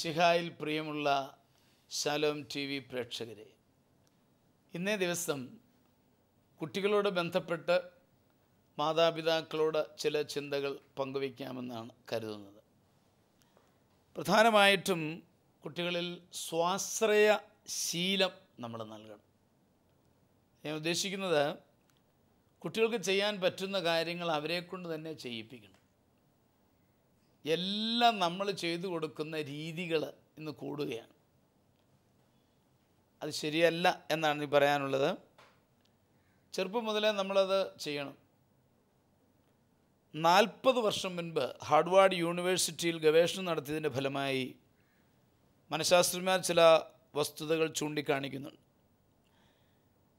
മിശിഹായിൽ പ്രിയമുള്ള shalom T V പ്രേക്ഷകരെ ഇന്നേ ദിവസം കുട്ടികളോട് ബന്ധപ്പെട്ട് മാതാപിതാക്കളോട് ചില ചിന്തകൾ പങ്കുവയ്ക്കാമെന്നാണ് കരുതുന്നത് പ്രധാനമായിട്ടും കുട്ടികളിൽ സ്വാശ്രയ ശീലം നമ്മൾ നൽകണം ഞാൻ ഉദ്ദേശിക്കുന്നത് കുട്ടികൾക്ക് ചെയ്യാൻ പറ്റുന്ന കാര്യങ്ങൾ അവരെക്കൊണ്ട് തന്നെ ചെയ്യിപ്പിക്കണം എല്ലാം നമ്മൾ ചെയ്തു കൊടുക്കുന്ന രീതികൾ ഇന്ന് കൂടുകയാണ് അത് ശരിയല്ല എന്നാണ് ഈ പറയാനുള്ളത് ചെറുപ്പം മുതലേ നമ്മളത് ചെയ്യണം നാൽപ്പത് വർഷം മുൻപ് ഹാർഡ്വാർഡ് യൂണിവേഴ്സിറ്റിയിൽ ഗവേഷണം നടത്തിയതിൻ്റെ ഫലമായി മനഃശാസ്ത്രജ്ഞർ ചില വസ്തുതകൾ ചൂണ്ടിക്കാണിക്കുന്നുണ്ട്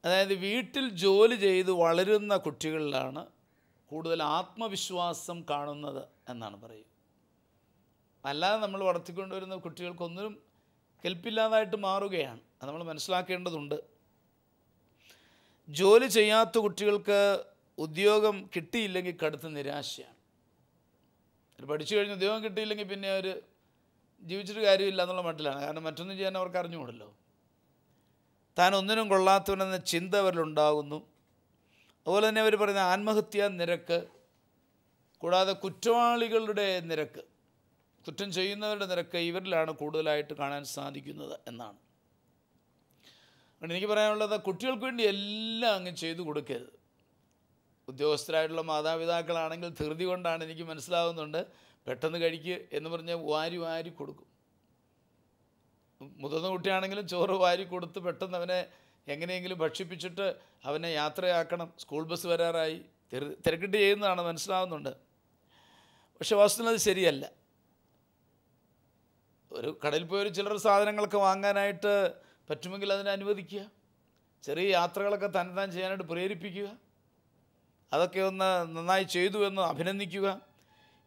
അതായത് വീട്ടിൽ ജോലി ചെയ്ത് വളരുന്ന കുട്ടികളിലാണ് കൂടുതൽ ആത്മവിശ്വാസം കാണുന്നത് എന്നാണ് പറയുക അല്ലാതെ നമ്മൾ വളർത്തിക്കൊണ്ടുവരുന്ന കുട്ടികൾക്കൊന്നും കെൽപ്പില്ലാതായിട്ട് മാറുകയാണ് അത് നമ്മൾ മനസ്സിലാക്കേണ്ടതുണ്ട് ജോലി ചെയ്യാത്ത കുട്ടികൾക്ക് ഉദ്യോഗം കിട്ടിയില്ലെങ്കിൽ കടുത്ത നിരാശയാണ് പഠിച്ചു കഴിഞ്ഞ് ഉദ്യോഗം കിട്ടിയില്ലെങ്കിൽ പിന്നെ അവർ ജീവിച്ചിട്ട് കാര്യമില്ല എന്നുള്ള മട്ടിലാണ് കാരണം മറ്റൊന്നും ചെയ്യാൻ അവർക്ക് അറിഞ്ഞുകൂടല്ലോ താൻ ഒന്നിനും കൊള്ളാത്തവനെന്ന ചിന്ത അവരിലുണ്ടാകുന്നു അതുപോലെ തന്നെ അവർ പറയുന്ന ആത്മഹത്യാ നിരക്ക് കൂടാതെ കുറ്റവാളികളുടെ നിരക്ക് കുറ്റം ചെയ്യുന്നവരുടെ നിരക്ക് ഇവരിലാണ് കൂടുതലായിട്ട് കാണാൻ സാധിക്കുന്നത് എന്നാണ് അതുകൊണ്ട് എനിക്ക് പറയാനുള്ളത് കുട്ടികൾക്ക് വേണ്ടി എല്ലാം അങ്ങ് ചെയ്തു കൊടുക്കരുത് ഉദ്യോഗസ്ഥരായിട്ടുള്ള മാതാപിതാക്കളാണെങ്കിൽ ധൃതി കൊണ്ടാണ് എനിക്ക് മനസ്സിലാവുന്നുണ്ട് പെട്ടെന്ന് കഴിക്കുക എന്ന് പറഞ്ഞ് വാരി വാരി കൊടുക്കും മുതിർന്ന കുട്ടിയാണെങ്കിലും ചോറ് വാരി കൊടുത്ത് പെട്ടെന്ന് അവനെ എങ്ങനെയെങ്കിലും ഭക്ഷിപ്പിച്ചിട്ട് അവനെ യാത്രയാക്കണം സ്കൂൾ ബസ് വരാറായി തിരക്കിട്ട് ചെയ്യുന്നതാണ് മനസ്സിലാവുന്നുണ്ട് പക്ഷെ വാസ്തുവിനത് ശരിയല്ല ഒരു കടയിൽ പോയി ഒരു ചിലർ സാധനങ്ങളൊക്കെ വാങ്ങാനായിട്ട് പറ്റുമെങ്കിൽ അതിനെ അനുവദിക്കുക ചെറിയ യാത്രകളൊക്കെ തന്നെ താൻ ചെയ്യാനായിട്ട് പ്രേരിപ്പിക്കുക അതൊക്കെ ഒന്ന് നന്നായി ചെയ്തു എന്ന് അഭിനന്ദിക്കുക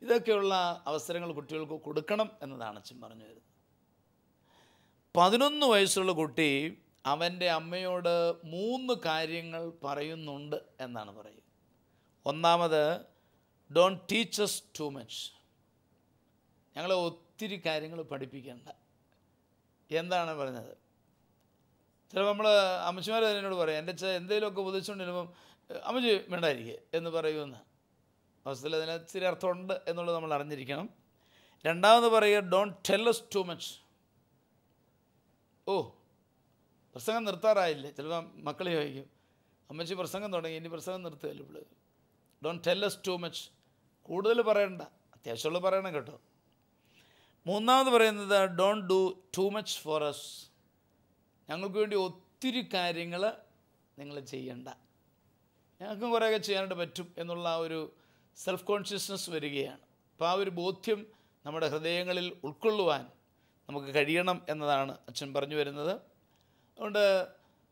ഇതൊക്കെയുള്ള അവസരങ്ങൾ കുട്ടികൾക്ക് കൊടുക്കണം എന്നതാണ് അച്ഛൻ പറഞ്ഞു വരുന്നത് പതിനൊന്ന് വയസ്സുള്ള കുട്ടി അവൻ്റെ അമ്മയോട് മൂന്ന് കാര്യങ്ങൾ പറയുന്നുണ്ട് എന്നാണ് പറയുക ഒന്നാമത് ഡോണ്ട് ടീച്ചസ് ടു മച്ച് ഞങ്ങളെ ഒത്തിരി കാര്യങ്ങൾ പഠിപ്പിക്കേണ്ട എന്താണ് പറഞ്ഞത് ചിലപ്പോൾ നമ്മൾ അമ്മച്ചിമാർ എന്നോട് പറയും എൻ്റെ അച്ഛൻ എന്തെങ്കിലുമൊക്കെ ഉപദേശിച്ചുകൊണ്ട് വരുമ്പം അമ്മച്ചി വേണ്ടായിരിക്കുക എന്ന് പറയുമെന്ന് അവസ്ഥയിൽ അതിന് ഇച്ചിരി അർത്ഥമുണ്ട് എന്നുള്ളത് നമ്മൾ അറിഞ്ഞിരിക്കണം രണ്ടാമത് പറയുക ഡോണ്ട് ടെല്ലസ് ടു മച്ച് ഓ പ്രസംഗം നിർത്താറായില്ലേ ചിലപ്പോൾ മക്കളെ ചോദിക്കും അമ്മച്ചി പ്രസംഗം തുടങ്ങി ഇനി പ്രസംഗം നിർത്തുകയല്ലേ ഇവിടെ ഡോണ്ട് ടെല്ലസ് ടു മച്ച് കൂടുതൽ പറയണ്ട അത്യാവശ്യമുള്ള പറയണം കേട്ടോ മൂന്നാമത് പറയുന്നത് don't do too much for us ഞങ്ങൾക്ക് വേണ്ടി ഒത്തിരി കാര്യങ്ങൾ നിങ്ങൾ ചെയ്യണ്ട ഞങ്ങൾക്കും കുറേയൊക്കെ ചെയ്യാനായിട്ട് പറ്റും എന്നുള്ള ആ ഒരു സെൽഫ് കോൺഷ്യസ്നസ് വരികയാണ് അപ്പോൾ ആ ഒരു ബോധ്യം നമ്മുടെ ഹൃദയങ്ങളിൽ ഉൾക്കൊള്ളുവാൻ നമുക്ക് കഴിയണം എന്നതാണ് അച്ഛൻ പറഞ്ഞു വരുന്നത് അതുകൊണ്ട്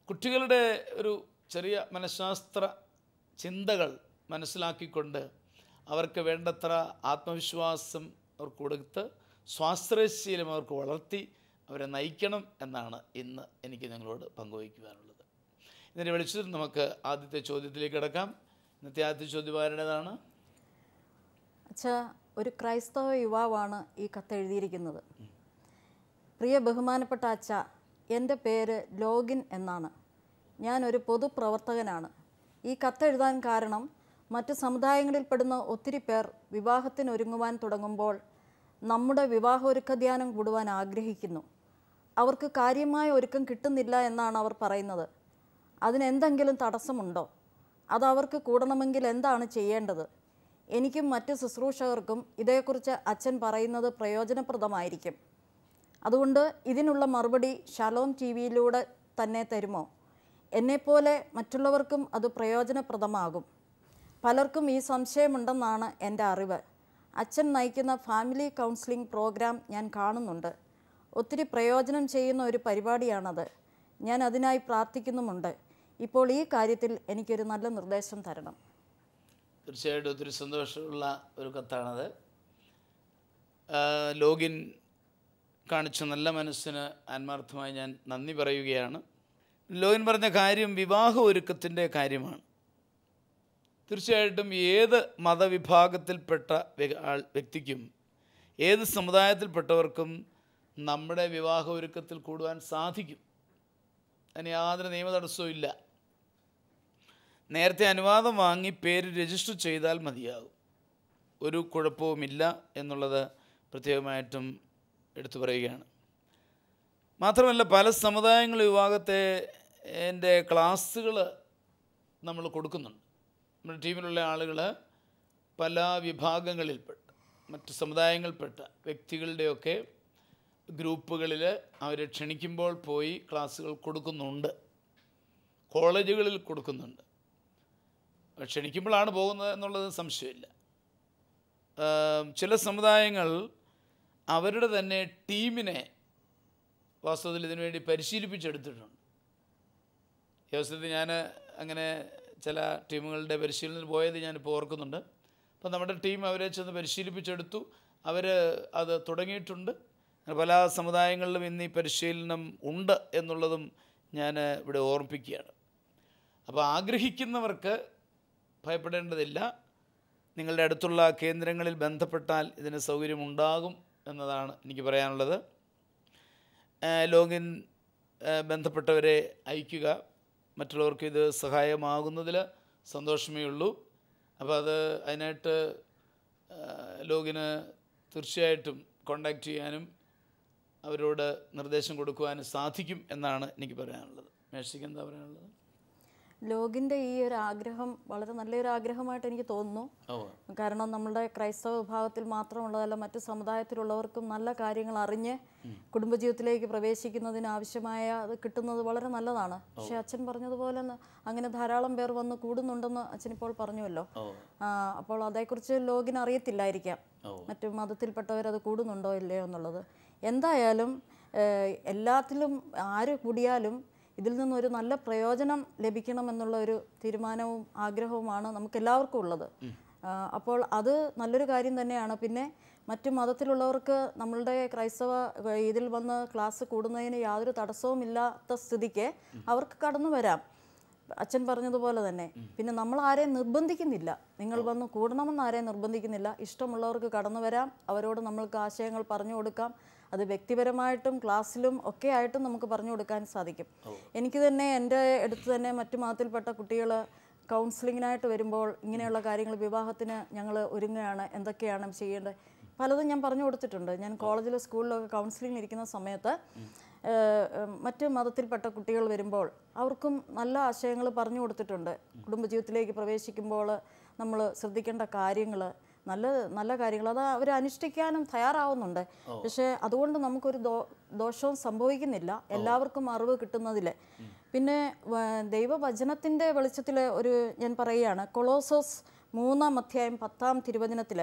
കുട്ടികളുടെ ഒരു ചെറിയ മനഃശാസ്ത്ര ചിന്തകൾ മനസ്സിലാക്കിക്കൊണ്ട് അവർക്ക് വേണ്ടത്ര ആത്മവിശ്വാസം അവർക്ക് കൊടുത്ത് സ്വാശ്രയശീലം അവർക്ക് വളർത്തി അവരെ നയിക്കണം എന്നാണ് ഇന്ന് എനിക്ക് നിങ്ങളോട് പങ്കുവയ്ക്കുവാനുള്ളത് ഇന്നലെ വിളിച്ചിട്ട് നമുക്ക് ആദ്യത്തെ ചോദ്യത്തിലേക്ക് കിടക്കാം ഇന്നത്തെ ആദ്യത്തെ ചോദ്യം ആരുടേതാണ് അച്ഛാ ഒരു ക്രൈസ്തവ യുവാവാണ് ഈ എഴുതിയിരിക്കുന്നത് പ്രിയ ബഹുമാനപ്പെട്ട അച്ഛ എൻ്റെ പേര് ലോഗിൻ എന്നാണ് ഞാൻ ഒരു പൊതുപ്രവർത്തകനാണ് ഈ കത്തെഴുതാൻ കാരണം മറ്റു സമുദായങ്ങളിൽ ഒത്തിരി പേർ വിവാഹത്തിനൊരുങ്ങുവാൻ തുടങ്ങുമ്പോൾ നമ്മുടെ വിവാഹ ഒരുക്ക ധ്യാനം കൂടുവാൻ ആഗ്രഹിക്കുന്നു അവർക്ക് കാര്യമായ ഒരുക്കം കിട്ടുന്നില്ല എന്നാണ് അവർ പറയുന്നത് അതിനെന്തെങ്കിലും തടസ്സമുണ്ടോ അത് അവർക്ക് കൂടണമെങ്കിൽ എന്താണ് ചെയ്യേണ്ടത് എനിക്കും മറ്റ് ശുശ്രൂഷകർക്കും ഇതേക്കുറിച്ച് അച്ഛൻ പറയുന്നത് പ്രയോജനപ്രദമായിരിക്കും അതുകൊണ്ട് ഇതിനുള്ള മറുപടി ഷലോം ടി വിയിലൂടെ തന്നെ തരുമോ എന്നെപ്പോലെ മറ്റുള്ളവർക്കും അത് പ്രയോജനപ്രദമാകും പലർക്കും ഈ സംശയമുണ്ടെന്നാണ് എൻ്റെ അറിവ് അച്ഛൻ നയിക്കുന്ന ഫാമിലി കൗൺസിലിംഗ് പ്രോഗ്രാം ഞാൻ കാണുന്നുണ്ട് ഒത്തിരി പ്രയോജനം ചെയ്യുന്ന ഒരു പരിപാടിയാണത് ഞാൻ അതിനായി പ്രാർത്ഥിക്കുന്നുമുണ്ട് ഇപ്പോൾ ഈ കാര്യത്തിൽ എനിക്കൊരു നല്ല നിർദ്ദേശം തരണം തീർച്ചയായിട്ടും ഒത്തിരി സന്തോഷമുള്ള ഒരു കത്താണത് ലോഗിൻ കാണിച്ച നല്ല മനസ്സിന് ആത്മാർത്ഥമായി ഞാൻ നന്ദി പറയുകയാണ് ലോഗിൻ പറഞ്ഞ കാര്യം വിവാഹ ഒരുക്കത്തിൻ്റെ കാര്യമാണ് തീർച്ചയായിട്ടും ഏത് മതവിഭാഗത്തിൽപ്പെട്ട വ്യക്തിക്കും ഏത് സമുദായത്തിൽപ്പെട്ടവർക്കും നമ്മുടെ വിവാഹ ഒരുക്കത്തിൽ കൂടുവാൻ സാധിക്കും അതിന് യാതൊരു തടസ്സവും ഇല്ല നേരത്തെ അനുവാദം വാങ്ങി പേര് രജിസ്റ്റർ ചെയ്താൽ മതിയാകും ഒരു കുഴപ്പവുമില്ല എന്നുള്ളത് പ്രത്യേകമായിട്ടും എടുത്തു പറയുകയാണ് മാത്രമല്ല പല സമുദായങ്ങളും വിവാഹത്തെ എൻ്റെ ക്ലാസ്സുകൾ നമ്മൾ കൊടുക്കുന്നുണ്ട് നമ്മുടെ ടീമിലുള്ള ആളുകൾ പല വിഭാഗങ്ങളിൽപ്പെട്ട മറ്റ് സമുദായങ്ങളിൽപ്പെട്ട വ്യക്തികളുടെയൊക്കെ ഗ്രൂപ്പുകളിൽ അവരെ ക്ഷണിക്കുമ്പോൾ പോയി ക്ലാസ്സുകൾ കൊടുക്കുന്നുണ്ട് കോളേജുകളിൽ കൊടുക്കുന്നുണ്ട് ക്ഷണിക്കുമ്പോഴാണ് പോകുന്നത് എന്നുള്ളത് സംശയമില്ല ചില സമുദായങ്ങൾ അവരുടെ തന്നെ ടീമിനെ വാസ്തവത്തിൽ ഇതിനുവേണ്ടി പരിശീലിപ്പിച്ചെടുത്തിട്ടുണ്ട് ഈ അവസരത്തിൽ ഞാൻ അങ്ങനെ ചില ടീമുകളുടെ പരിശീലനത്തിൽ പോയത് ഞാനിപ്പോൾ ഓർക്കുന്നുണ്ട് അപ്പോൾ നമ്മുടെ ടീം അവരെ ചെന്ന് പരിശീലിപ്പിച്ചെടുത്തു അവർ അത് തുടങ്ങിയിട്ടുണ്ട് പല സമുദായങ്ങളിലും ഇന്ന് ഈ പരിശീലനം ഉണ്ട് എന്നുള്ളതും ഞാൻ ഇവിടെ ഓർമ്മിപ്പിക്കുകയാണ് അപ്പോൾ ആഗ്രഹിക്കുന്നവർക്ക് ഭയപ്പെടേണ്ടതില്ല നിങ്ങളുടെ അടുത്തുള്ള കേന്ദ്രങ്ങളിൽ ബന്ധപ്പെട്ടാൽ ഇതിന് സൗകര്യമുണ്ടാകും എന്നതാണ് എനിക്ക് പറയാനുള്ളത് ലോഗിൻ ബന്ധപ്പെട്ടവരെ അയക്കുക മറ്റുള്ളവർക്ക് ഇത് സഹായമാകുന്നതിൽ സന്തോഷമേ ഉള്ളൂ അപ്പോൾ അത് അതിനായിട്ട് ലോഗിന് തീർച്ചയായിട്ടും കോണ്ടാക്റ്റ് ചെയ്യാനും അവരോട് നിർദ്ദേശം കൊടുക്കുവാനും സാധിക്കും എന്നാണ് എനിക്ക് പറയാനുള്ളത് മേഴ്സിക്ക് എന്താ പറയാനുള്ളത് ലോകിന്റെ ഈ ഒരു ആഗ്രഹം വളരെ നല്ലൊരു ആഗ്രഹമായിട്ട് എനിക്ക് തോന്നുന്നു കാരണം നമ്മുടെ ക്രൈസ്തവ വിഭാഗത്തിൽ മാത്രമുള്ളതല്ല മറ്റു സമുദായത്തിലുള്ളവർക്കും നല്ല കാര്യങ്ങൾ അറിഞ്ഞ് കുടുംബജീവിതത്തിലേക്ക് പ്രവേശിക്കുന്നതിന് ആവശ്യമായ അത് കിട്ടുന്നത് വളരെ നല്ലതാണ് പക്ഷെ അച്ഛൻ പറഞ്ഞതുപോലെ അങ്ങനെ ധാരാളം പേർ വന്ന് കൂടുന്നുണ്ടെന്ന് അച്ഛൻ ഇപ്പോൾ പറഞ്ഞുവല്ലോ അപ്പോൾ അതേക്കുറിച്ച് ലോകിന് അറിയത്തില്ലായിരിക്കാം മറ്റു മതത്തിൽപ്പെട്ടവർ അത് കൂടുന്നുണ്ടോ ഇല്ലയോ എന്നുള്ളത് എന്തായാലും എല്ലാത്തിലും ആര് കൂടിയാലും ഇതിൽ നിന്നൊരു നല്ല പ്രയോജനം ലഭിക്കണമെന്നുള്ള ഒരു തീരുമാനവും ആഗ്രഹവുമാണ് നമുക്കെല്ലാവർക്കും ഉള്ളത് അപ്പോൾ അത് നല്ലൊരു കാര്യം തന്നെയാണ് പിന്നെ മറ്റു മതത്തിലുള്ളവർക്ക് നമ്മളുടെ ക്രൈസ്തവ ഇതിൽ വന്ന് ക്ലാസ് കൂടുന്നതിന് യാതൊരു ഇല്ലാത്ത സ്ഥിതിക്ക് അവർക്ക് കടന്നു വരാം അച്ഛൻ പറഞ്ഞതുപോലെ തന്നെ പിന്നെ നമ്മൾ ആരെയും നിർബന്ധിക്കുന്നില്ല നിങ്ങൾ വന്ന് കൂടണമെന്ന് ആരെയും നിർബന്ധിക്കുന്നില്ല ഇഷ്ടമുള്ളവർക്ക് കടന്നു വരാം അവരോട് നമ്മൾക്ക് ആശയങ്ങൾ പറഞ്ഞു കൊടുക്കാം അത് വ്യക്തിപരമായിട്ടും ക്ലാസ്സിലും ഒക്കെ ആയിട്ടും നമുക്ക് പറഞ്ഞു കൊടുക്കാൻ സാധിക്കും എനിക്ക് തന്നെ എൻ്റെ അടുത്ത് തന്നെ മറ്റു മതത്തിൽപ്പെട്ട കുട്ടികൾ കൗൺസിലിങ്ങിനായിട്ട് വരുമ്പോൾ ഇങ്ങനെയുള്ള കാര്യങ്ങൾ വിവാഹത്തിന് ഞങ്ങൾ ഒരുങ്ങുകയാണ് എന്തൊക്കെയാണ് ചെയ്യേണ്ടത് പലതും ഞാൻ പറഞ്ഞു കൊടുത്തിട്ടുണ്ട് ഞാൻ കോളേജിലോ സ്കൂളിലൊക്കെ കൗൺസിലിംഗിൽ ഇരിക്കുന്ന സമയത്ത് മറ്റ് മതത്തിൽപ്പെട്ട കുട്ടികൾ വരുമ്പോൾ അവർക്കും നല്ല ആശയങ്ങൾ പറഞ്ഞു കൊടുത്തിട്ടുണ്ട് കുടുംബജീവിതത്തിലേക്ക് പ്രവേശിക്കുമ്പോൾ നമ്മൾ ശ്രദ്ധിക്കേണ്ട കാര്യങ്ങൾ നല്ല നല്ല കാര്യങ്ങൾ അത് അവർ അനുഷ്ഠിക്കാനും തയ്യാറാവുന്നുണ്ട് പക്ഷേ അതുകൊണ്ട് നമുക്കൊരു ദോ ദോഷവും സംഭവിക്കുന്നില്ല എല്ലാവർക്കും അറിവ് കിട്ടുന്നതിൽ പിന്നെ ദൈവവചനത്തിൻ്റെ വെളിച്ചത്തിൽ ഒരു ഞാൻ പറയുകയാണ് കൊളോസോസ് മൂന്നാം അധ്യായം പത്താം തിരുവചനത്തിൽ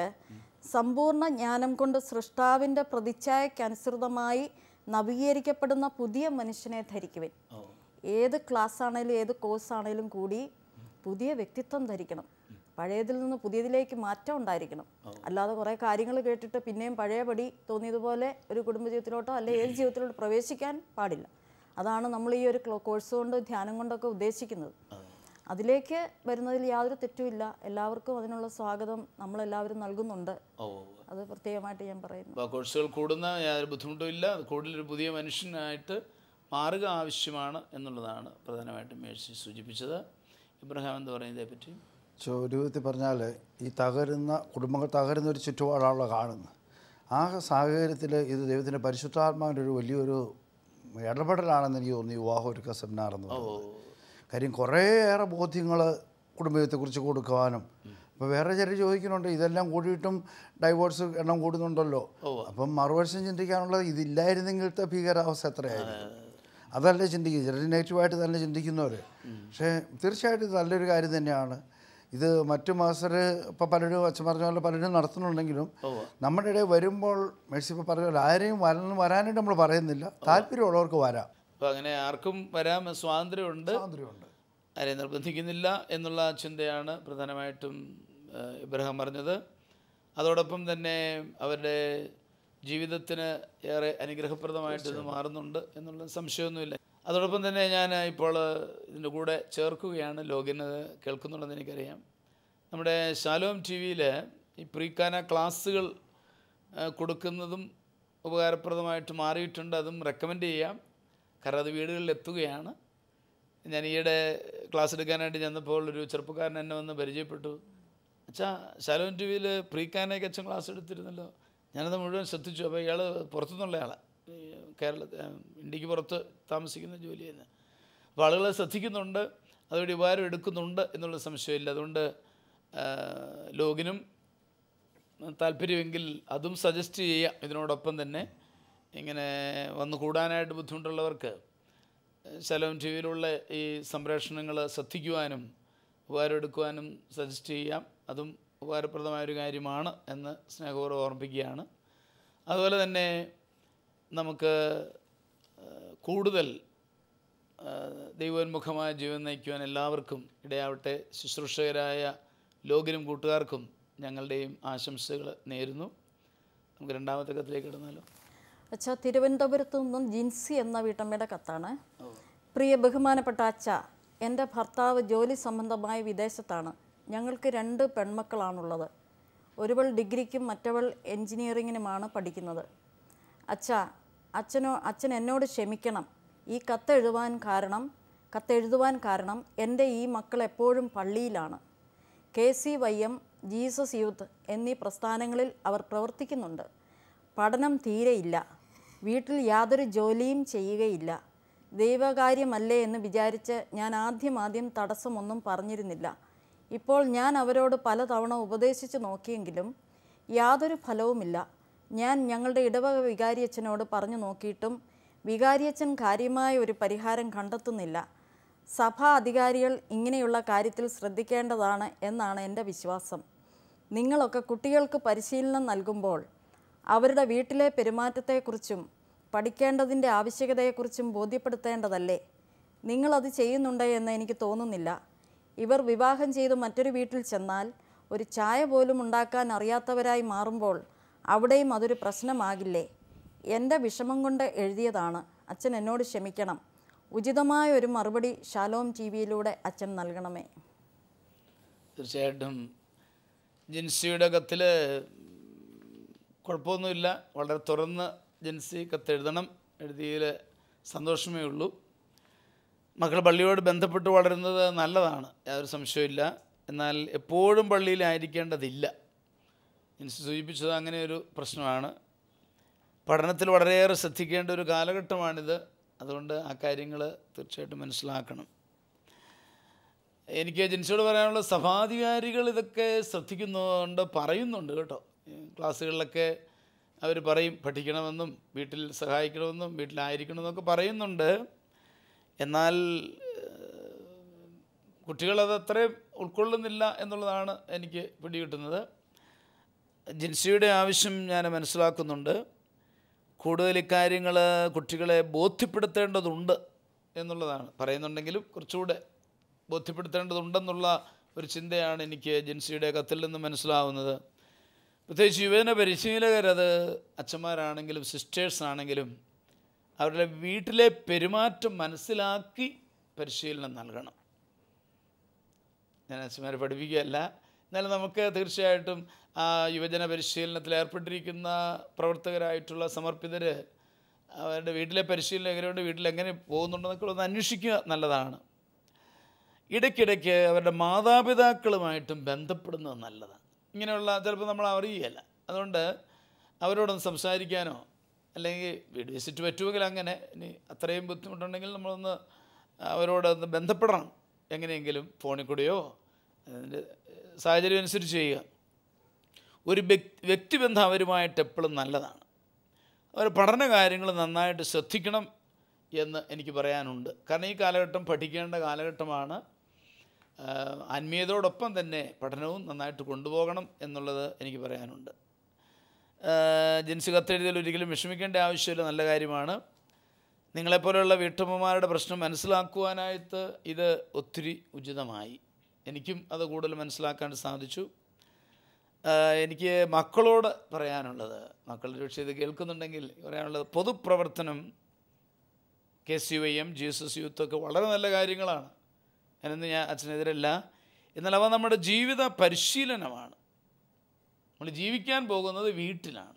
സമ്പൂർണ്ണ ജ്ഞാനം കൊണ്ട് സൃഷ്ടാവിൻ്റെ പ്രതിച്ഛായക്കനുസൃതമായി നവീകരിക്കപ്പെടുന്ന പുതിയ മനുഷ്യനെ ധരിക്കുവിൻ ഏത് ക്ലാസ് ആണെങ്കിലും ഏത് കോഴ്സ് ആണെങ്കിലും കൂടി പുതിയ വ്യക്തിത്വം ധരിക്കണം പഴയതിൽ നിന്ന് പുതിയതിലേക്ക് മാറ്റം ഉണ്ടായിരിക്കണം അല്ലാതെ കുറേ കാര്യങ്ങൾ കേട്ടിട്ട് പിന്നെയും പഴയപടി തോന്നിയതുപോലെ ഒരു കുടുംബജീവിതത്തിലോട്ടോ അല്ലെ ഏത് ജീവിതത്തിലോട്ട് പ്രവേശിക്കാൻ പാടില്ല അതാണ് നമ്മൾ ഈ ഒരു കോഴ്സ് കൊണ്ട് ധ്യാനം കൊണ്ടൊക്കെ ഉദ്ദേശിക്കുന്നത് അതിലേക്ക് വരുന്നതിൽ യാതൊരു തെറ്റുമില്ല എല്ലാവർക്കും അതിനുള്ള സ്വാഗതം നമ്മളെല്ലാവരും നൽകുന്നുണ്ട് അത് പ്രത്യേകമായിട്ട് ഞാൻ പറയുന്നു കോഴ്സുകൾ കൂടുന്ന യാതൊരു കൂടുതൽ ഒരു പുതിയ മനുഷ്യനായിട്ട് മാറുക ആവശ്യമാണ് എന്നുള്ളതാണ് പ്രധാനമായിട്ടും മേഴ്സി സൂചിപ്പിച്ചത് ഇബ്രഹാം എന്ന് പറയുന്നതിനെപ്പറ്റി ചുരുക്കത്തിൽ പറഞ്ഞാൽ ഈ തകരുന്ന കുടുംബങ്ങൾ തകരുന്ന ഒരു ചുറ്റുപാടാണല്ലോ കാണുന്നത് ആ സാഹചര്യത്തിൽ ഇത് ദൈവത്തിൻ്റെ പരിശുദ്ധാത്മാവിൻ്റെ ഒരു വലിയൊരു ഇടപെടലാണെന്ന് എനിക്ക് തോന്നി വിവാഹ ഒരുക്ക സെമിനാർ എന്ന് പറയുന്നത് കാര്യം കുറേയേറെ ബോധ്യങ്ങൾ കുടുംബത്തെക്കുറിച്ച് കൊടുക്കുവാനും അപ്പോൾ വേറെ ചിലർ ചോദിക്കുന്നുണ്ട് ഇതെല്ലാം കൂടിയിട്ടും ഡൈവോഴ്സ് എണ്ണം കൂടുന്നുണ്ടല്ലോ അപ്പം മറുവശം ചിന്തിക്കാനുള്ളത് ഇതില്ലായിരുന്നെങ്കിലത്തെ ഭീകരാവസ്ഥ എത്രയായിരുന്നു അതല്ലേ ചിന്തിക്കുക ചിലർ നെഗറ്റീവായിട്ട് തന്നെ ചിന്തിക്കുന്നവർ പക്ഷേ തീർച്ചയായിട്ടും നല്ലൊരു കാര്യം തന്നെയാണ് ഇത് മറ്റു മാസ്റ്റർ ഇപ്പൊ പലരും അച്ഛൻ പറഞ്ഞ പോലെ പലരും നടത്തുന്നുണ്ടെങ്കിലും നമ്മുടെ ഇടയിൽ വരുമ്പോൾ മേഴ്സി ഇപ്പൊ പറഞ്ഞ പോലെ ആരെയും വരണം വരാനായിട്ട് നമ്മൾ പറയുന്നില്ല താല്പര്യമുള്ളവർക്ക് വരാം അങ്ങനെ ആർക്കും വരാം സ്വാതന്ത്ര്യമുണ്ട് സ്വാതന്ത്ര്യമുണ്ട് ആരെയും നിർബന്ധിക്കുന്നില്ല എന്നുള്ള ചിന്തയാണ് പ്രധാനമായിട്ടും ഇബ്രഹാം പറഞ്ഞത് അതോടൊപ്പം തന്നെ അവരുടെ ജീവിതത്തിന് ഏറെ അനുഗ്രഹപ്രദമായിട്ട് ഇത് മാറുന്നുണ്ട് എന്നുള്ള സംശയമൊന്നുമില്ല അതോടൊപ്പം തന്നെ ഞാൻ ഇപ്പോൾ ഇതിൻ്റെ കൂടെ ചേർക്കുകയാണ് ലോഗിൻ കേൾക്കുന്നുണ്ടെന്ന് എനിക്കറിയാം നമ്മുടെ ശാലോം ടി വിയിൽ ഈ പ്രീക്കാന ക്ലാസ്സുകൾ കൊടുക്കുന്നതും ഉപകാരപ്രദമായിട്ട് മാറിയിട്ടുണ്ട് അതും റെക്കമെൻഡ് ചെയ്യാം കാരണം അത് വീടുകളിൽ എത്തുകയാണ് ഞാൻ ഈയിടെ ക്ലാസ് എടുക്കാനായിട്ട് ചെന്നപ്പോൾ ഒരു ചെറുപ്പക്കാരൻ എന്നെ വന്ന് പരിചയപ്പെട്ടു അച്ഛാ ശാലോം ടി വിയിൽ പ്രീക്കാനയ്ക്ക് അച്ഛൻ ക്ലാസ് എടുത്തിരുന്നല്ലോ ഞാനത് മുഴുവൻ ശ്രദ്ധിച്ചു അപ്പോൾ ഇയാൾ പുറത്തുനിന്നുള്ള ആളാണ് കേരളത്തിൽ ഇന്ത്യക്ക് പുറത്ത് താമസിക്കുന്ന ജോലി ചെയ്യുന്ന അപ്പോൾ ആളുകളെ ശ്രദ്ധിക്കുന്നുണ്ട് അതുവഴി ഉപകാരം എടുക്കുന്നുണ്ട് എന്നുള്ള സംശയമില്ല അതുകൊണ്ട് ലോകിനും താല്പര്യമെങ്കിൽ അതും സജസ്റ്റ് ചെയ്യാം ഇതിനോടൊപ്പം തന്നെ ഇങ്ങനെ വന്നു കൂടാനായിട്ട് ബുദ്ധിമുട്ടുള്ളവർക്ക് ശലം ടി വിയിലുള്ള ഈ സംപ്രേഷണങ്ങൾ ശ്രദ്ധിക്കുവാനും ഉപകാരം എടുക്കുവാനും സജസ്റ്റ് ചെയ്യാം അതും ഉപകാരപ്രദമായൊരു കാര്യമാണ് എന്ന് സ്നേഹപൂർവ്വം ഓർമ്മിപ്പിക്കുകയാണ് അതുപോലെ തന്നെ നമുക്ക് കൂടുതൽ ദൈവോന്മുഖമായ ജീവൻ നയിക്കുവാൻ എല്ലാവർക്കും ഇടയാവട്ടെ ശുശ്രൂഷകരായ ലോകിനും കൂട്ടുകാർക്കും ഞങ്ങളുടെയും ആശംസകൾ നേരുന്നു നമുക്ക് രണ്ടാമത്തെ കത്തിലേക്ക് ഇടുന്നാലോ അച്ഛാ തിരുവനന്തപുരത്ത് നിന്നും ജിൻസി എന്ന വീട്ടമ്മയുടെ കത്താണ് പ്രിയ ബഹുമാനപ്പെട്ട അച്ഛ എൻ്റെ ഭർത്താവ് ജോലി സംബന്ധമായി വിദേശത്താണ് ഞങ്ങൾക്ക് രണ്ട് പെൺമക്കളാണുള്ളത് ഒരുവൾ ഡിഗ്രിക്കും മറ്റവൾ എൻജിനീയറിങ്ങിനുമാണ് പഠിക്കുന്നത് അച്ഛ അച്ഛനോ അച്ഛൻ എന്നോട് ക്ഷമിക്കണം ഈ കത്തെഴുതുവാൻ കാരണം കത്തെഴുതുവാൻ കാരണം എൻ്റെ ഈ മക്കൾ എപ്പോഴും പള്ളിയിലാണ് K C Y M Jesus Youth എന്നീ പ്രസ്ഥാനങ്ങളിൽ അവർ പ്രവർത്തിക്കുന്നുണ്ട് പഠനം തീരെയില്ല വീട്ടിൽ യാതൊരു ജോലിയും ചെയ്യുകയില്ല ദൈവകാര്യമല്ലേ എന്ന് വിചാരിച്ച് ഞാൻ ആദ്യം ആദ്യം തടസ്സമൊന്നും പറഞ്ഞിരുന്നില്ല ഇപ്പോൾ ഞാൻ അവരോട് പലതവണ ഉപദേശിച്ചു നോക്കിയെങ്കിലും യാതൊരു ഫലവുമില്ല ഞാൻ ഞങ്ങളുടെ ഇടവക വികാരിയച്ഛനോട് പറഞ്ഞു നോക്കിയിട്ടും വികാരിയച്ഛൻ കാര്യമായ ഒരു പരിഹാരം കണ്ടെത്തുന്നില്ല സഭാ അധികാരികൾ ഇങ്ങനെയുള്ള കാര്യത്തിൽ ശ്രദ്ധിക്കേണ്ടതാണ് എന്നാണ് എൻ്റെ വിശ്വാസം നിങ്ങളൊക്കെ കുട്ടികൾക്ക് പരിശീലനം നൽകുമ്പോൾ അവരുടെ വീട്ടിലെ പെരുമാറ്റത്തെക്കുറിച്ചും പഠിക്കേണ്ടതിൻ്റെ ആവശ്യകതയെക്കുറിച്ചും ബോധ്യപ്പെടുത്തേണ്ടതല്ലേ നിങ്ങളത് ചെയ്യുന്നുണ്ടേ എന്ന് എനിക്ക് തോന്നുന്നില്ല ഇവർ വിവാഹം ചെയ്ത് മറ്റൊരു വീട്ടിൽ ചെന്നാൽ ഒരു ചായ പോലും ഉണ്ടാക്കാൻ അറിയാത്തവരായി മാറുമ്പോൾ അവിടെയും അതൊരു പ്രശ്നമാകില്ലേ എൻ്റെ വിഷമം കൊണ്ട് എഴുതിയതാണ് അച്ഛൻ എന്നോട് ക്ഷമിക്കണം ഉചിതമായ ഒരു മറുപടി ഷാലോം ടി വിയിലൂടെ അച്ഛൻ നൽകണമേ തീർച്ചയായിട്ടും ജിൻസിയുടെ കത്തിൽ കുഴപ്പമൊന്നുമില്ല വളരെ തുറന്ന് ജിൻസി കത്തെഴുതണം എഴുതിയതിൽ സന്തോഷമേ ഉള്ളൂ മക്കൾ പള്ളിയോട് ബന്ധപ്പെട്ട് വളരുന്നത് നല്ലതാണ് യാതൊരു സംശയമില്ല എന്നാൽ എപ്പോഴും പള്ളിയിലായിരിക്കേണ്ടതില്ല ഞാൻ സൂചിപ്പിച്ചത് അങ്ങനെ ഒരു പ്രശ്നമാണ് പഠനത്തിൽ വളരെയേറെ ശ്രദ്ധിക്കേണ്ട ഒരു കാലഘട്ടമാണിത് അതുകൊണ്ട് ആ കാര്യങ്ങൾ തീർച്ചയായിട്ടും മനസ്സിലാക്കണം എനിക്ക് ജിൻസിയോട് പറയാനുള്ള സഭാധികാരികൾ ഇതൊക്കെ ശ്രദ്ധിക്കുന്നുണ്ട് പറയുന്നുണ്ട് കേട്ടോ ക്ലാസ്സുകളിലൊക്കെ അവർ പറയും പഠിക്കണമെന്നും വീട്ടിൽ സഹായിക്കണമെന്നും വീട്ടിലായിരിക്കണമെന്നൊക്കെ പറയുന്നുണ്ട് എന്നാൽ കുട്ടികളത് അത്രയും ഉൾക്കൊള്ളുന്നില്ല എന്നുള്ളതാണ് എനിക്ക് പിടികിട്ടുന്നത് ജിൻസിയുടെ ആവശ്യം ഞാൻ മനസ്സിലാക്കുന്നുണ്ട് കൂടുതൽ ഇക്കാര്യങ്ങൾ കുട്ടികളെ ബോധ്യപ്പെടുത്തേണ്ടതുണ്ട് എന്നുള്ളതാണ് പറയുന്നുണ്ടെങ്കിലും കുറച്ചുകൂടെ ബോധ്യപ്പെടുത്തേണ്ടതുണ്ടെന്നുള്ള ഒരു ചിന്തയാണ് എനിക്ക് ജിൻസിയുടെ കത്തിൽ നിന്ന് മനസ്സിലാവുന്നത് പ്രത്യേകിച്ച് യുവജന പരിശീലകരത് അച്ഛന്മാരാണെങ്കിലും സിസ്റ്റേഴ്സാണെങ്കിലും അവരുടെ വീട്ടിലെ പെരുമാറ്റം മനസ്സിലാക്കി പരിശീലനം നൽകണം ഞാൻ അച്ഛന്മാരെ പഠിപ്പിക്കുകയല്ല എന്നാലും നമുക്ക് തീർച്ചയായിട്ടും യുവജന പരിശീലനത്തിൽ ഏർപ്പെട്ടിരിക്കുന്ന പ്രവർത്തകരായിട്ടുള്ള സമർപ്പിതർ അവരുടെ വീട്ടിലെ പരിശീലനം എങ്ങനെയുണ്ട് വീട്ടിൽ പോകുന്നുണ്ടെന്നൊക്കെ ഒന്ന് അന്വേഷിക്കുക നല്ലതാണ് ഇടയ്ക്കിടയ്ക്ക് അവരുടെ മാതാപിതാക്കളുമായിട്ടും ബന്ധപ്പെടുന്നത് നല്ലതാണ് ഇങ്ങനെയുള്ള ചിലപ്പോൾ നമ്മൾ അറിയുകയില്ല അതുകൊണ്ട് അവരോടൊന്ന് സംസാരിക്കാനോ അല്ലെങ്കിൽ വീട് വിസിറ്റ് പറ്റുമെങ്കിൽ അങ്ങനെ ഇനി അത്രയും ബുദ്ധിമുട്ടുണ്ടെങ്കിൽ നമ്മളൊന്ന് അവരോടൊന്ന് ബന്ധപ്പെടണം എങ്ങനെയെങ്കിലും ഫോണിൽ കൂടിയോ അതിൻ്റെ സാഹചര്യം അനുസരിച്ച് ചെയ്യുക ഒരു വ്യക്തിബന്ധം അവരുമായിട്ട് എപ്പോഴും നല്ലതാണ് അവർ പഠന കാര്യങ്ങൾ നന്നായിട്ട് ശ്രദ്ധിക്കണം എന്ന് എനിക്ക് പറയാനുണ്ട് കാരണം ഈ കാലഘട്ടം പഠിക്കേണ്ട കാലഘട്ടമാണ് ആത്മീയതയോടൊപ്പം തന്നെ പഠനവും നന്നായിട്ട് കൊണ്ടുപോകണം എന്നുള്ളത് എനിക്ക് പറയാനുണ്ട് ജിൻസ് കത്തെഴുതിയാൽ ഒരിക്കലും വിഷമിക്കേണ്ട ആവശ്യമില്ല നല്ല കാര്യമാണ് നിങ്ങളെപ്പോലെയുള്ള വീട്ടമ്മമാരുടെ പ്രശ്നം മനസ്സിലാക്കുവാനായിട്ട് ഇത് ഒത്തിരി ഉചിതമായി എനിക്കും അത് കൂടുതൽ മനസ്സിലാക്കാൻ സാധിച്ചു എനിക്ക് മക്കളോട് പറയാനുള്ളത് മക്കൾ പക്ഷേ ഇത് കേൾക്കുന്നുണ്ടെങ്കിൽ പറയാനുള്ളത് പൊതുപ്രവർത്തനം K S U M G S S യൂത്തൊക്കെ വളരെ നല്ല കാര്യങ്ങളാണ് എന്നൊന്നും ഞാൻ അച്ഛനെതിരല്ല എന്നാൽ അവ നമ്മുടെ ജീവിത പരിശീലനമാണ് നമ്മൾ ജീവിക്കാൻ പോകുന്നത് വീട്ടിലാണ്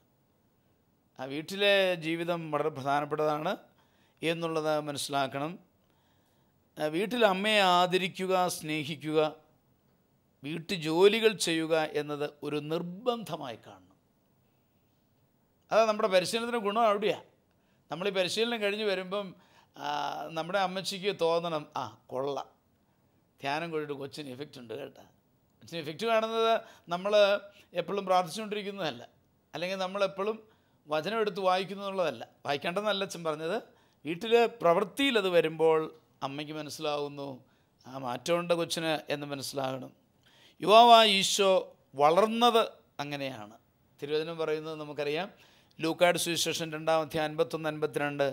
ആ വീട്ടിലെ ജീവിതം വളരെ പ്രധാനപ്പെട്ടതാണ് എന്നുള്ളത് മനസ്സിലാക്കണം വീട്ടിൽ അമ്മയെ ആദരിക്കുക സ്നേഹിക്കുക വീട്ടു ജോലികൾ ചെയ്യുക എന്നത് ഒരു നിർബന്ധമായി കാണണം അതാ നമ്മുടെ പരിശീലനത്തിന് ഗുണം അവിടെയാണ് നമ്മൾ ഈ പരിശീലനം കഴിഞ്ഞ് വരുമ്പം നമ്മുടെ അമ്മച്ചിക്ക് തോന്നണം ആ കൊള്ള ധ്യാനം കൊണ്ടിട്ട് കൊച്ചിന് ഇഫക്റ്റ് ഉണ്ട് കേട്ടോ കൊച്ചിന് ഇഫക്റ്റ് കാണുന്നത് നമ്മൾ എപ്പോഴും പ്രാർത്ഥിച്ചുകൊണ്ടിരിക്കുന്നതല്ല അല്ലെങ്കിൽ നമ്മളെപ്പോഴും വചനം എടുത്ത് വായിക്കുന്നതല്ല വായിക്കേണ്ടതെന്നല്ല അച്ഛൻ പറഞ്ഞത് വീട്ടിലെ പ്രവൃത്തിയിൽ അത് വരുമ്പോൾ അമ്മയ്ക്ക് മനസ്സിലാവുന്നു ആ മാറ്റമുണ്ട് കൊച്ചിന് എന്ന് മനസ്സിലാകണം യുവാവായ ഈശോ വളർന്നത് അങ്ങനെയാണ് തിരുവചനം പറയുന്നത് നമുക്കറിയാം ലൂക്കാഡ് സുവിശേഷൻ രണ്ടാം അധ്യായം അൻപത്തൊന്ന് അൻപത്തിരണ്ട്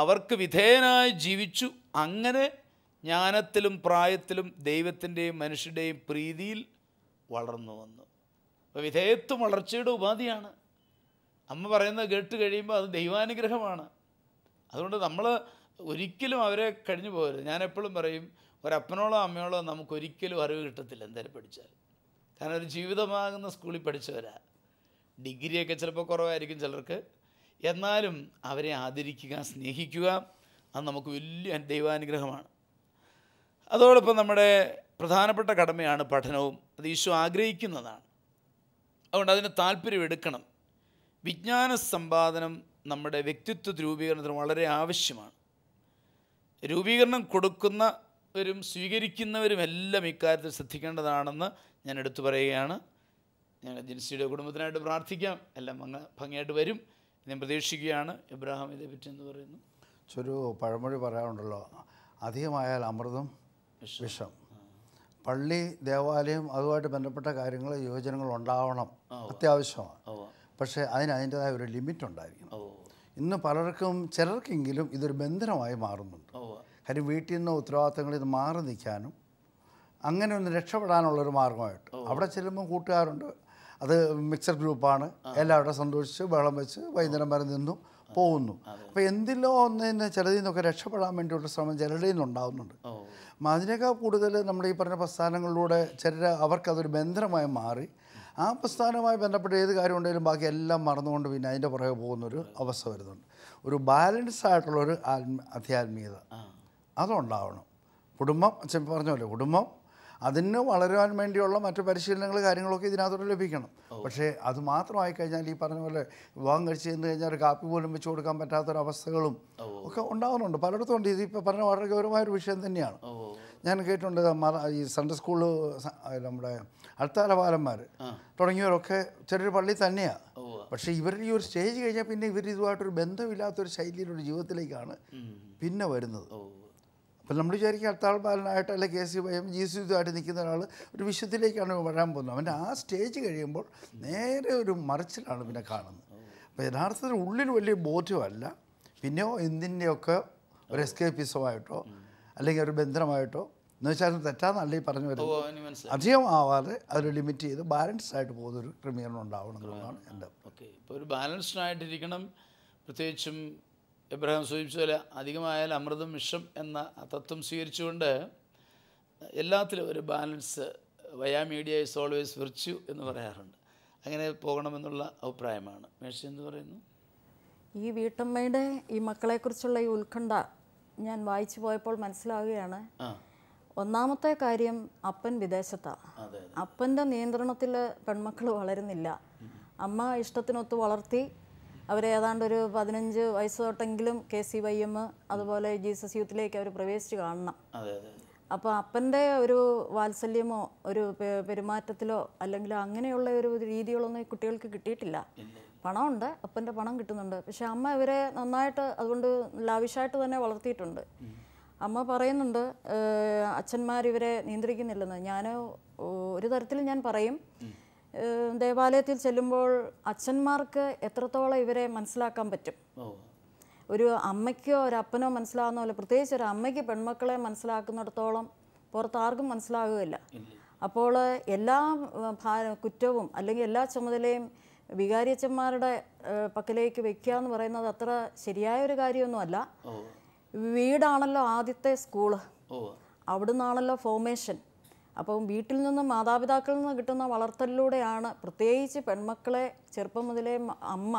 അവർക്ക് വിധേയനായി ജീവിച്ചു അങ്ങനെ ജ്ഞാനത്തിലും പ്രായത്തിലും ദൈവത്തിൻ്റെയും മനുഷ്യൻ്റെയും പ്രീതിയിൽ വളർന്നു വന്നു അപ്പോൾ വിധേയത്വം വളർച്ചയുടെ ഉപാധിയാണ് അമ്മ പറയുന്നത് കേട്ട് കഴിയുമ്പോൾ അത് ദൈവാനുഗ്രഹമാണ് അതുകൊണ്ട് നമ്മൾ ഒരിക്കലും അവരെ കഴിഞ്ഞു പോകരുത് ഞാൻ എപ്പോഴും പറയും ഒരപ്പനോളോ അമ്മയോളോ നമുക്കൊരിക്കലും അറിവ് കിട്ടത്തില്ല എന്തായാലും പഠിച്ചാൽ കാരണം ഒരു ജീവിതമാകുന്ന സ്കൂളിൽ പഠിച്ചവരാ ഡിഗ്രിയൊക്കെ ചിലപ്പോൾ കുറവായിരിക്കും ചിലർക്ക് എന്നാലും അവരെ ആദരിക്കുക സ്നേഹിക്കുക അത് നമുക്ക് വലിയ ദൈവാനുഗ്രഹമാണ് അതോടൊപ്പം നമ്മുടെ പ്രധാനപ്പെട്ട കടമയാണ് പഠനവും അത് ഈശു ആഗ്രഹിക്കുന്നതാണ് അതുകൊണ്ട് അതിന് താല്പര്യം എടുക്കണം വിജ്ഞാന സമ്പാദനം നമ്മുടെ വ്യക്തിത്വ രൂപീകരണത്തിന് വളരെ ആവശ്യമാണ് രൂപീകരണം കൊടുക്കുന്ന വരും സ്വീകരിക്കുന്നവരും എല്ലാം ഇക്കാര്യത്തിൽ ശ്രദ്ധിക്കേണ്ടതാണെന്ന് ഞാൻ എടുത്തു പറയുകയാണ് ഞങ്ങൾ ജിൻസിയുടെ കുടുംബത്തിനായിട്ട് പ്രാർത്ഥിക്കാം എല്ലാം അങ്ങ് ഭംഗിയായിട്ട് വരും ഞാൻ പ്രതീക്ഷിക്കുകയാണ് ഇതേ പറ്റി എന്ന് പറയുന്നു ചൊരു പഴമൊഴി പറയാറുണ്ടല്ലോ അധികമായാൽ അമൃതം വിഷം പള്ളി ദേവാലയം അതുമായിട്ട് ബന്ധപ്പെട്ട കാര്യങ്ങൾ യോജനങ്ങൾ ഉണ്ടാവണം അത്യാവശ്യമാണ് പക്ഷേ അതിന് അതിൻ്റെതായ ഒരു ലിമിറ്റ് ഉണ്ടായിരിക്കണം ഇന്ന് പലർക്കും ചിലർക്കെങ്കിലും ഇതൊരു ബന്ധനമായി മാറുന്നുണ്ട് കാര്യം വീട്ടിൽ നിന്ന് ഉത്തരവാദിത്തങ്ങളിൽ നിന്ന് മാറി നിൽക്കാനും അങ്ങനെ ഒന്ന് രക്ഷപ്പെടാനുള്ളൊരു മാർഗമായിട്ട് അവിടെ ചെല്ലുമ്പോൾ കൂട്ടുകാരുണ്ട് അത് മിക്സഡ് ഗ്രൂപ്പാണ് എല്ലാവരുടെ സന്തോഷിച്ച് ബഹളം വെച്ച് വൈകുന്നേരം വരെ നിന്നു പോകുന്നു അപ്പോൾ എന്തിലോ ഒന്നതിന് ചിലതിൽ നിന്നൊക്കെ രക്ഷപ്പെടാൻ വേണ്ടിയുള്ള ശ്രമം ചിലരുടെ നിന്നുണ്ടാവുന്നുണ്ട് അതിനേക്കാൾ കൂടുതൽ നമ്മുടെ ഈ പറഞ്ഞ പ്രസ്ഥാനങ്ങളിലൂടെ ചിലർ അവർക്കതൊരു ബന്ധനമായി മാറി ആ പ്രസ്ഥാനവുമായി ബന്ധപ്പെട്ട് ഏത് കാര്യം ഉണ്ടെങ്കിലും ബാക്കി എല്ലാം മറന്നുകൊണ്ട് പിന്നെ അതിൻ്റെ പുറകെ പോകുന്നൊരു അവസ്ഥ വരുന്നുണ്ട് ഒരു ബാലൻസ് ആയിട്ടുള്ളൊരു ആത്മ അധ്യാത്മീയത അതുണ്ടാവണം കുടുംബം അച്ഛൻ പറഞ്ഞല്ലോ കുടുംബം അതിന് വളരുവാൻ വേണ്ടിയുള്ള മറ്റു പരിശീലനങ്ങൾ കാര്യങ്ങളൊക്കെ ഇതിനകത്തോടെ ലഭിക്കണം പക്ഷേ അത് മാത്രമായി കഴിഞ്ഞാൽ ഈ പറഞ്ഞ പോലെ വിവാഹം കഴിച്ച് ചെന്ന് കഴിഞ്ഞാൽ ഒരു കാപ്പി പോലും വെച്ച് കൊടുക്കാൻ പറ്റാത്തൊരവസ്ഥകളും ഒക്കെ ഉണ്ടാകുന്നുണ്ട് പലയിടത്തും ഉണ്ട് ഇതിപ്പോൾ പറഞ്ഞ വളരെ ഗൗരവമായൊരു വിഷയം തന്നെയാണ് ഞാൻ കേട്ടിട്ടുണ്ട് ഈ സൺഡേ സ്കൂൾ നമ്മുടെ അടുത്താല ബാലന്മാർ തുടങ്ങിയവരൊക്കെ ചെറിയൊരു പള്ളി തന്നെയാണ് പക്ഷേ ഇവരുടെ ഈ ഒരു സ്റ്റേജ് കഴിഞ്ഞാൽ പിന്നെ ഇവർ ബന്ധമില്ലാത്തൊരു ശൈലിയിലൊരു ജീവിതത്തിലേക്കാണ് പിന്നെ വരുന്നത് അപ്പം നമ്മൾ വിചാരിക്കുക അടുത്താൾ ബാലനായിട്ട് അല്ലെ K C Y M G C ഇതുമായിട്ട് നിൽക്കുന്ന ഒരാൾ ഒരു വിശ്വത്തിലേക്കാണ് വരാൻ പോകുന്നത് അവൻ്റെ ആ സ്റ്റേജ് കഴിയുമ്പോൾ നേരെ ഒരു മറിച്ചിലാണ് പിന്നെ കാണുന്നത് അപ്പോൾ യഥാർത്ഥത്തിൽ ഉള്ളിൽ വലിയ ബോധ്യമല്ല പിന്നെയോ എന്തിൻ്റെയൊക്കെ ഒരു എസ്കേപ്പിസമായിട്ടോ അല്ലെങ്കിൽ ഒരു ബന്ധനമായിട്ടോ എന്ന് വെച്ചാൽ തെറ്റാന്നല്ല ഈ പറഞ്ഞു വരുന്നത് അധികം ആവാതെ അത് ലിമിറ്റ് ചെയ്ത് ബാലൻസ്ഡ് ആയിട്ട് പോകുന്ന ഒരു ക്രമീകരണം ഉണ്ടാവണം എന്നുള്ളതാണ് എൻ്റെ ഓക്കെ ഇപ്പോൾ ഒരു ബാലൻസ്ഡ് ആയിട്ടിരിക്കണം പ്രത്യേകിച്ചും എബ്രഹാം പോലെ അധികമായാൽ അമൃതം വിഷം എന്ന തത്വം സ്വീകരിച്ചുകൊണ്ട് എല്ലാത്തിലും ഒരു balance via media is always virtue എന്ന് പറയാറുണ്ട് അങ്ങനെ പോകണമെന്നുള്ള അഭിപ്രായമാണ് മേഴ്സി എന്ന് പറയുന്നു ഈ വീട്ടമ്മയുടെ ഈ മക്കളെക്കുറിച്ചുള്ള ഈ ഉത്കണ്ഠ ഞാൻ വായിച്ചു പോയപ്പോൾ മനസ്സിലാവുകയാണ് ഒന്നാമത്തെ കാര്യം അപ്പൻ വിദേശത്താണ് അപ്പൻ്റെ നിയന്ത്രണത്തിൽ പെൺമക്കൾ വളരുന്നില്ല അമ്മ ഇഷ്ടത്തിനൊത്ത് വളർത്തി അവർ ഏതാണ്ട് ഒരു പതിനഞ്ച് വയസ്സ് തൊട്ടെങ്കിലും കെ സി വൈ എം അതുപോലെ ജീസസ് യൂത്തിലേക്ക് അവർ പ്രവേശിച്ച് കാണണം അപ്പോൾ അപ്പന്റെ ഒരു വാത്സല്യമോ ഒരു പെരുമാറ്റത്തിലോ അല്ലെങ്കിൽ അങ്ങനെയുള്ള ഒരു രീതികളൊന്നും ഈ കുട്ടികൾക്ക് കിട്ടിയിട്ടില്ല പണമുണ്ട് അപ്പന്റെ പണം കിട്ടുന്നുണ്ട് പക്ഷെ അമ്മ ഇവരെ നന്നായിട്ട് അതുകൊണ്ട് ലാവിഷായിട്ട് തന്നെ വളർത്തിയിട്ടുണ്ട് അമ്മ പറയുന്നുണ്ട് അച്ഛന്മാർ ഇവരെ നിയന്ത്രിക്കുന്നില്ലെന്ന് ഞാൻ ഒരു തരത്തിൽ ഞാൻ പറയും ദേവാലയത്തിൽ ചെല്ലുമ്പോൾ അച്ഛന്മാർക്ക് എത്രത്തോളം ഇവരെ മനസ്സിലാക്കാൻ പറ്റും ഒരു അമ്മയ്ക്കോ ഒരു അപ്പനോ മനസ്സിലാകുന്ന പോലെ പ്രത്യേകിച്ച് ഒരു അമ്മയ്ക്ക് പെൺമക്കളെ മനസ്സിലാക്കുന്നിടത്തോളം പുറത്ത് ആർക്കും മനസ്സിലാകുകയില്ല അപ്പോൾ എല്ലാ കുറ്റവും അല്ലെങ്കിൽ എല്ലാ ചുമതലയും വികാരിയച്ചന്മാരുടെ പക്കലേക്ക് വയ്ക്കുക എന്ന് പറയുന്നത് അത്ര ശരിയായ ഒരു കാര്യമൊന്നുമല്ല വീടാണല്ലോ ആദ്യത്തെ സ്കൂള് അവിടുന്നാണല്ലോ ഫോർമേഷൻ അപ്പം വീട്ടിൽ നിന്നും മാതാപിതാക്കളിൽ നിന്ന് കിട്ടുന്ന വളർത്തലിലൂടെയാണ് പ്രത്യേകിച്ച് പെൺമക്കളെ ചെറുപ്പം മുതലേ അമ്മ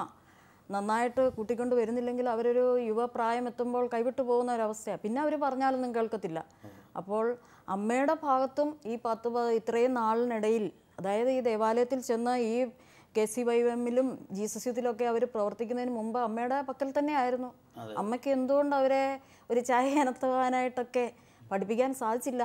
നന്നായിട്ട് കൂട്ടിക്കൊണ്ട് വരുന്നില്ലെങ്കിൽ അവരൊരു യുവപ്രായം എത്തുമ്പോൾ കൈവിട്ടു പോകുന്ന ഒരവസ്ഥയാണ് പിന്നെ അവർ പറഞ്ഞാലൊന്നും കേൾക്കത്തില്ല അപ്പോൾ അമ്മയുടെ ഭാഗത്തും ഈ പത്ത് ഇത്രയും നാളിനിടയിൽ അതായത് ഈ ദേവാലയത്തിൽ ചെന്ന് ഈ കെ സി വൈ എമ്മിലും ജീസസ് യുദ്ധത്തിലൊക്കെ അവർ പ്രവർത്തിക്കുന്നതിന് മുമ്പ് അമ്മയുടെ പക്കൽ തന്നെ ആയിരുന്നു അമ്മയ്ക്ക് എന്തുകൊണ്ട് അവരെ ഒരു ചായ അനത്തുവാനായിട്ടൊക്കെ പഠിപ്പിക്കാൻ സാധിച്ചില്ല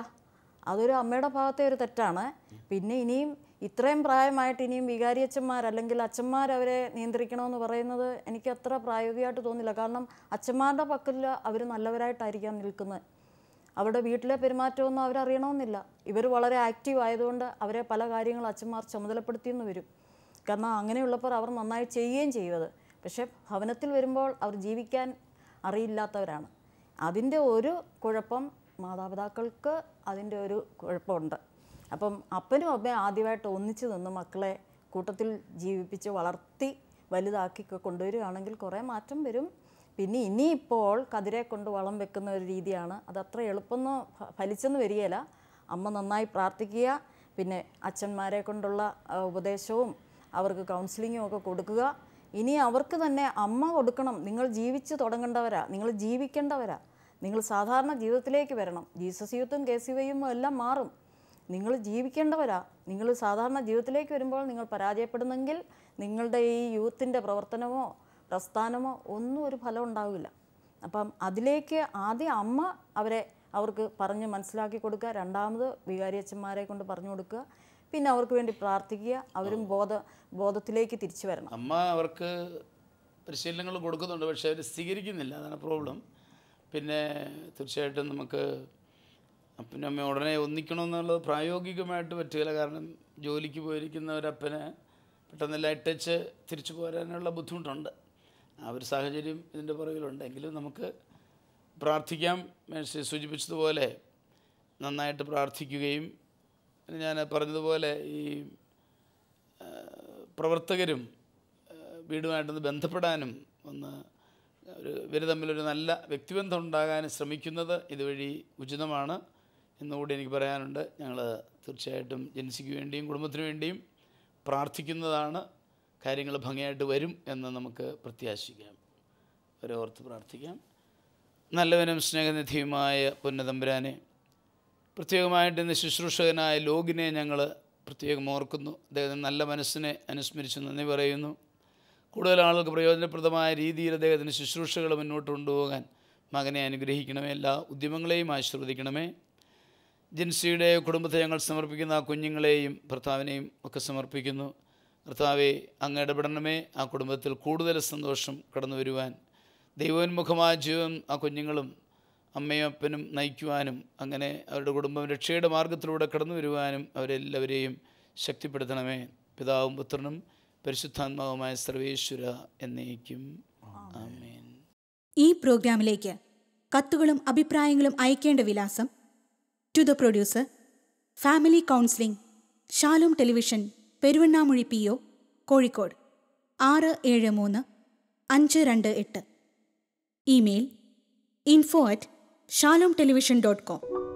അതൊരു അമ്മയുടെ ഭാഗത്തെ ഒരു തെറ്റാണ് പിന്നെ ഇനിയും ഇത്രയും പ്രായമായിട്ട് ഇനിയും വികാരിയച്ഛന്മാർ അല്ലെങ്കിൽ അച്ഛന്മാർ അവരെ നിയന്ത്രിക്കണമെന്ന് പറയുന്നത് എനിക്ക് അത്ര പ്രായോഗികമായിട്ട് തോന്നില്ല കാരണം അച്ഛന്മാരുടെ പക്കൽ അവർ നല്ലവരായിട്ടായിരിക്കാം നിൽക്കുന്നത് അവരുടെ വീട്ടിലെ പെരുമാറ്റമൊന്നും അവരറിയണമെന്നില്ല ഇവർ വളരെ ആക്റ്റീവ് ആയതുകൊണ്ട് അവരെ പല കാര്യങ്ങളും അച്ഛന്മാർ ചുമതലപ്പെടുത്തിയെന്ന് വരും കാരണം അങ്ങനെയുള്ളപ്പോൾ അവർ നന്നായി ചെയ്യുകയും ചെയ്യുന്നത് പക്ഷേ ഭവനത്തിൽ വരുമ്പോൾ അവർ ജീവിക്കാൻ അറിയില്ലാത്തവരാണ് അതിൻ്റെ ഒരു കുഴപ്പം മാതാപിതാക്കൾക്ക് അതിൻ്റെ ഒരു കുഴപ്പമുണ്ട് അപ്പം അപ്പനും അമ്മയും ആദ്യമായിട്ട് ഒന്നിച്ചു നിന്ന് മക്കളെ കൂട്ടത്തിൽ ജീവിപ്പിച്ച് വളർത്തി വലുതാക്കി കൊണ്ടുവരികയാണെങ്കിൽ കുറേ മാറ്റം വരും പിന്നെ ഇനിയിപ്പോൾ കതിരെ കൊണ്ട് വളം വെക്കുന്ന ഒരു രീതിയാണ് അത്ര എളുപ്പമൊന്നും ഫലിച്ചെന്ന് വരികയില്ല അമ്മ നന്നായി പ്രാർത്ഥിക്കുക പിന്നെ അച്ഛന്മാരെ കൊണ്ടുള്ള ഉപദേശവും അവർക്ക് കൗൺസിലിങ്ങും ഒക്കെ കൊടുക്കുക ഇനി അവർക്ക് തന്നെ അമ്മ കൊടുക്കണം നിങ്ങൾ ജീവിച്ചു തുടങ്ങേണ്ടവരാ നിങ്ങൾ ജീവിക്കേണ്ടവരാ നിങ്ങൾ സാധാരണ ജീവിതത്തിലേക്ക് വരണം ജീസസ് യൂത്തും കെ സി വൈയും എല്ലാം മാറും നിങ്ങൾ ജീവിക്കേണ്ടവരാ നിങ്ങൾ സാധാരണ ജീവിതത്തിലേക്ക് വരുമ്പോൾ നിങ്ങൾ പരാജയപ്പെടുന്നെങ്കിൽ നിങ്ങളുടെ ഈ യൂത്തിൻ്റെ പ്രവർത്തനമോ പ്രസ്ഥാനമോ ഒന്നും ഒരു ഫലം ഉണ്ടാവില്ല അപ്പം അതിലേക്ക് ആദ്യം അമ്മ അവരെ അവർക്ക് പറഞ്ഞ് മനസ്സിലാക്കി കൊടുക്കുക രണ്ടാമത് വികാരി അച്ഛന്മാരെ കൊണ്ട് പറഞ്ഞു കൊടുക്കുക പിന്നെ അവർക്ക് വേണ്ടി പ്രാർത്ഥിക്കുക അവരും ബോധ ബോധത്തിലേക്ക് തിരിച്ചു വരണം അമ്മ അവർക്ക് പരിശീലനങ്ങൾ കൊടുക്കുന്നുണ്ട് പക്ഷേ അവർ സ്വീകരിക്കുന്നില്ല അതാണ് പ്രോബ്ലം പിന്നെ തീർച്ചയായിട്ടും നമുക്ക് അപ്പനും അമ്മയും ഉടനെ ഒന്നിക്കണമെന്നുള്ളത് പ്രായോഗികമായിട്ട് പറ്റുകയില്ല കാരണം ജോലിക്ക് പോയിരിക്കുന്ന ഒരപ്പനെ പെട്ടെന്ന് ലൈറ്റച്ച് തിരിച്ചു പോരാനുള്ള ബുദ്ധിമുട്ടുണ്ട് ആ ഒരു സാഹചര്യം ഇതിൻ്റെ പുറകിലുണ്ട് എങ്കിലും നമുക്ക് പ്രാർത്ഥിക്കാം മേഴ്സി സൂചിപ്പിച്ചതുപോലെ നന്നായിട്ട് പ്രാർത്ഥിക്കുകയും ഞാൻ പറഞ്ഞതുപോലെ ഈ പ്രവർത്തകരും വീടുമായിട്ടൊന്ന് ബന്ധപ്പെടാനും ഒന്ന് ഒരു ഇവർ തമ്മിലൊരു നല്ല വ്യക്തിബന്ധം ഉണ്ടാകാൻ ശ്രമിക്കുന്നത് ഇതുവഴി ഉചിതമാണ് എന്നുകൂടി എനിക്ക് പറയാനുണ്ട് ഞങ്ങൾ തീർച്ചയായിട്ടും ജനസിക്ക് വേണ്ടിയും കുടുംബത്തിന് വേണ്ടിയും പ്രാർത്ഥിക്കുന്നതാണ് കാര്യങ്ങൾ ഭംഗിയായിട്ട് വരും എന്ന് നമുക്ക് പ്രത്യാശിക്കാം ഒരു ഓർത്ത് പ്രാർത്ഥിക്കാം നല്ലവനും സ്നേഹനിധിയുമായ പൊന്നതമ്പുരാനെ പ്രത്യേകമായിട്ട് ഇന്ന് ശുശ്രൂഷകനായ ലോകിനെ ഞങ്ങൾ പ്രത്യേകം ഓർക്കുന്നു അദ്ദേഹത്തിന് നല്ല മനസ്സിനെ അനുസ്മരിച്ച് നന്ദി പറയുന്നു കൂടുതൽ ആളുകൾക്ക് പ്രയോജനപ്രദമായ രീതിയിൽ അദ്ദേഹത്തിൻ്റെ ശുശ്രൂഷകൾ മുന്നോട്ട് കൊണ്ടുപോകാൻ മകനെ അനുഗ്രഹിക്കണമേ എല്ലാ ഉദ്യമങ്ങളെയും ആശീർവദിക്കണമേ ജിൻസിയുടെ കുടുംബത്തെ ഞങ്ങൾ സമർപ്പിക്കുന്ന ആ കുഞ്ഞുങ്ങളെയും ഭർത്താവിനെയും ഒക്കെ സമർപ്പിക്കുന്നു ഭർത്താവെ അങ്ങ് ഇടപെടണമേ ആ കുടുംബത്തിൽ കൂടുതൽ സന്തോഷം കടന്നു വരുവാൻ ദൈവോന്മുഖമായ ജീവൻ ആ കുഞ്ഞുങ്ങളും അമ്മയും അപ്പനും നയിക്കുവാനും അങ്ങനെ അവരുടെ കുടുംബം രക്ഷയുടെ മാർഗത്തിലൂടെ കടന്നു വരുവാനും അവരെല്ലാവരെയും ശക്തിപ്പെടുത്തണമേ പിതാവും പുത്രനും പരിശുദ്ധാത്മാവുമായ സർവേശ്വര എന്നേക്കും ആമേൻ ഈ പ്രോഗ്രാമിലേക്ക് കത്തുകളും അഭിപ്രായങ്ങളും അയക്കേണ്ട വിലാസം to the producer family counselling Shalom television Peruvannamuzhi P O Kozhikode ആറ് ഏഴ് മൂന്ന് അഞ്ച് രണ്ട് എട്ട് email info at Shalom television dot com